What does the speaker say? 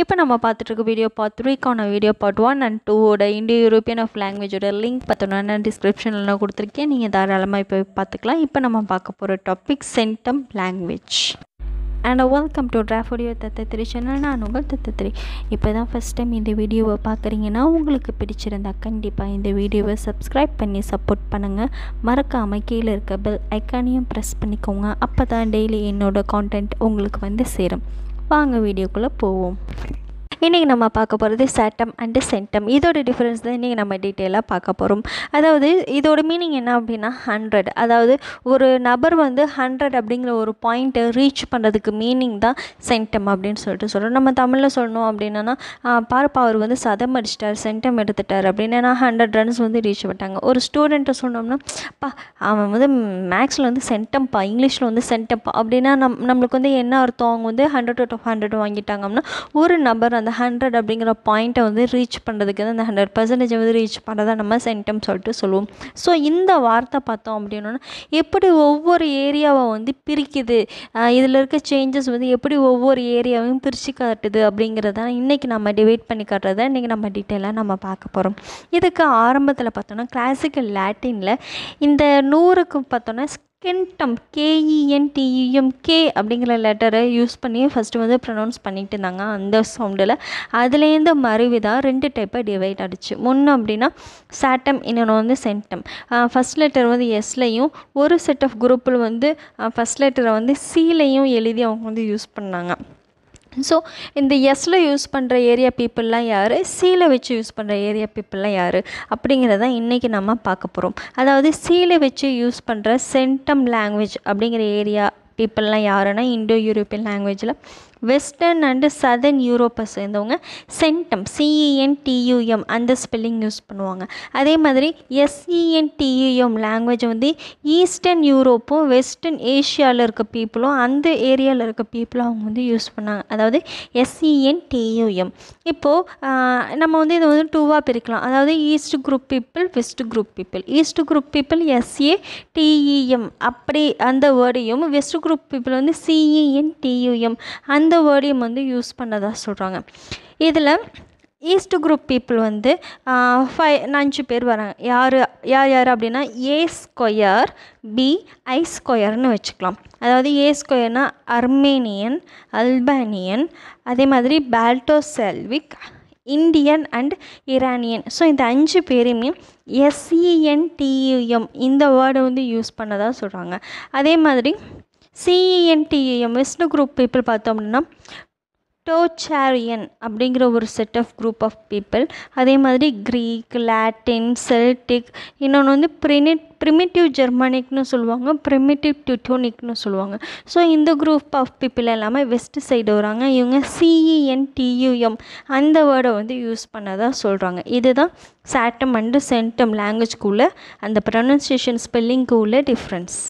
இப்போ நம்ம பார்த்துட்ருக்க வீடியோ பார்ட் த்ரீக்கான வீடியோ பார்ட் ஒன் அண்ட் டூவோட இண்டியோ யூரோப்பியன் ஆஃப் லாங்குவேஜோட லிங்க் பார்த்தோன்னா டிஸ்கிரிப்ஷனில் நான் கொடுத்துருக்கேன் நீங்கள் தாராளமாக இப்போ பார்த்துக்கலாம் இப்போ நம்ம பார்க்க போகிற topic centum language and welcome to டிராஃபோடியோ தத்தத்திரி சேனல் நான் உங்கள் தத்தத்திரி இப்போ தான் ஃபஸ்ட் டைம் இந்த வீடியோவை பார்க்குறீங்கன்னா உங்களுக்கு பிடிச்சிருந்தா கண்டிப்பாக இந்த வீடியோவை சப்ஸ்கிரைப் பண்ணி சப்போர்ட் பண்ணுங்கள் மறக்காமல் கீழே இருக்க பெல் ஐக்கானையும் ப்ரெஸ் பண்ணிக்கோங்க அப்போ தான் டெய்லி என்னோடய கான்டென்ட் உங்களுக்கு வந்து சேரும் வாங்க வீடியோக்குள்ளே போவோம் இன்றைக்கி நம்ம பார்க்க போகிறது சேட்டம் அண்டு சென்டம் இதோட டிஃப்ரென்ஸ் தான் இன்றைக்கி நம்ம டீட்டெயிலாக பார்க்க போகிறோம் அதாவது இதோட மீனிங் என்ன அப்படின்னா ஹண்ட்ரட் அதாவது ஒரு நபர் வந்து ஹண்ட்ரட் அப்படிங்கிற ஒரு பாயிண்ட்டை ரீச் பண்ணுறதுக்கு மீனிங் தான் சென்டம் அப்படின்னு சொல்லிட்டு சொல்கிறோம் நம்ம தமிழில் சொல்லணும் அப்படின்னா பார்ப்பா அவர் வந்து சதம் அடிச்சிட்டார் சென்டம் எடுத்துட்டார் அப்படின்னா ஹண்ட்ரட் ரன்ஸ் வந்து ரீச் பண்ணிட்டாங்க ஒரு ஸ்டூடெண்ட்டை சொன்னோம்னா பா அவன் வந்து மேக்ஸில் வந்து சென்டம்ப்பா இங்கிலீஷில் வந்து பா அப்படின்னா நம் நம்மளுக்கு வந்து என்ன அர்த்தம் அவங்க வந்து ஹண்ட்ரட் அவுட் ஆஃப் ஹண்ட்ரட் வாங்கிட்டாங்கன்னா ஒரு நபர் அந்த ஹண்ட்ரட் அப்படிங்கிற பாயிண்ட்டை வந்து ரீச் பண்ணுறதுக்கு வந்து அந்த ஹண்ட்ரட் பர்சன்டேஜ் வந்து ரீச் பண்ணுறதா நம்ம சென்டம் சொல்லிட்டு சொல்லுவோம் ஸோ இந்த வார்த்தை பார்த்தோம் அப்படின்னா எப்படி ஒவ்வொரு ஏரியாவை வந்து பிரிக்குது இதில் இருக்க சேஞ்சஸ் வந்து எப்படி ஒவ்வொரு ஏரியாவையும் பிரித்து காட்டுது அப்படிங்கிறத இன்றைக்கி நம்ம டிவைட் பண்ணி காட்டுறத இன்றைக்கி நம்ம டீட்டெயிலாக நம்ம பார்க்க போகிறோம் இதுக்கு ஆரம்பத்தில் பார்த்தோன்னா கிளாசிக்கல் லாட்டினில் இந்த நூறுக்கு பார்த்தோன்னா கென்டம் கேஇஎன்டியூஎம் கே அப்படிங்கிற லெட்டரை யூஸ் பண்ணி ஃபஸ்ட்டு வந்து ப்ரொனவுன்ஸ் பண்ணிட்டு இருந்தாங்க அந்த சவுண்டில் அதுலேருந்து மறைவு தான் ரெண்டு டைப்பை டிவைட் ஆகிடுச்சு ஒன்று அப்படின்னா சாட்டம் இன்னொன்று வந்து சென்டம் ஃபஸ்ட் லெட்டர் வந்து எஸ்லையும் ஒரு செட் ஆஃப் குரூப்பில் வந்து ஃபஸ்ட் லெட்டரை வந்து சீலையும் எழுதி அவங்க வந்து யூஸ் பண்ணாங்க ஸோ இந்த எஸ்ஸில் யூஸ் பண்ணுற ஏரியா பீப்புளெலாம் யார் சீலை வச்சு யூஸ் பண்ணுற ஏரியா பீப்புளெலாம் யார் அப்படிங்கிறத இன்றைக்கி நம்ம பார்க்க போகிறோம் அதாவது சீலை வச்சு யூஸ் பண்ணுற சென்டம் லாங்குவேஜ் அப்படிங்கிற ஏரியா பீப்புளெலாம் யாருன்னா இண்டோ யூரோப்பியன் லாங்குவேஜில் வெஸ்டர்ன் அண்டு சதர்ன் யூரோப்பை சேர்ந்தவங்க சென்டம் சிஇஎன்டியூஎம் e அந்த ஸ்பெல்லிங் யூஸ் பண்ணுவாங்க அதே மாதிரி எஸ்இஎன்டியூஎம் லாங்குவேஜ் e வந்து ஈஸ்டர்ன் யூரோப்பும் வெஸ்டர்ன் ஏஷியாவில் இருக்க பீப்புளும் அந்த ஏரியாவில் இருக்க பீப்புளும் அவங்க வந்து யூஸ் பண்ணாங்க அதாவது எஸ்இஎன்டியூஎம் e இப்போது நம்ம வந்து இதை வந்து டூவாக பிரிக்கலாம் அதாவது east group people west group people east group people S A T E M அப்படி அந்த வேர்டையும் வெஸ்ட் குரூப் பீப்புள் வந்து சிஇஎன்டியூஎம் அந்த இந்த வேர்டையும் வந்து யூஸ் பண்ணதாக சொல்கிறாங்க இதில் ஈஸ்ட் குரூப் பீப்புள் வந்து ஃபைவ் அஞ்சு பேர் வராங்க யார் யார் யார் அப்படின்னா ஏ ஸ்கொயர் பி ஐ ஸ்கொயர்னு வச்சுக்கலாம் அதாவது ஏ ஸ்கொயர்னா அர்மேனியன் அல்பானியன் அதே மாதிரி Balto Slavic Indian and Iranian so இந்த அஞ்சு பேருமே எஸ்இஎன்டியூஎம் e இந்த வேர்டை வந்து யூஸ் பண்ணதாக சொல்கிறாங்க அதே மாதிரி சிஇஎன்டிஏஎம் விஷ்ணு குரூப் பீப்புள் பார்த்தோம்னா டோச்சாரியன் அப்படிங்கிற ஒரு set of group of people அதே மாதிரி க்ரீக் லாட்டின் செல்டிக் இன்னொன்று வந்து பிரினிட் ப்ரிமிட்டிவ் ஜெர்மனிக்னு சொல்லுவாங்க ப்ரிமிட்டிவ் டியூட்டோனிக்னு சொல்லுவாங்க ஸோ இந்த குரூப் ஆஃப் பீப்புள் எல்லாமே வெஸ்ட் சைடு வராங்க இவங்க சிஇஎன்டியூஎம் e அந்த வேர்டை வந்து யூஸ் பண்ணதாக சொல்கிறாங்க இதுதான் சாட்டம் அண்டு சென்டம் லாங்குவேஜ்க்குள்ளே அந்த ப்ரொனன்சியேஷன் ஸ்பெல்லிங்க்குள்ளே டிஃப்ரென்ஸ்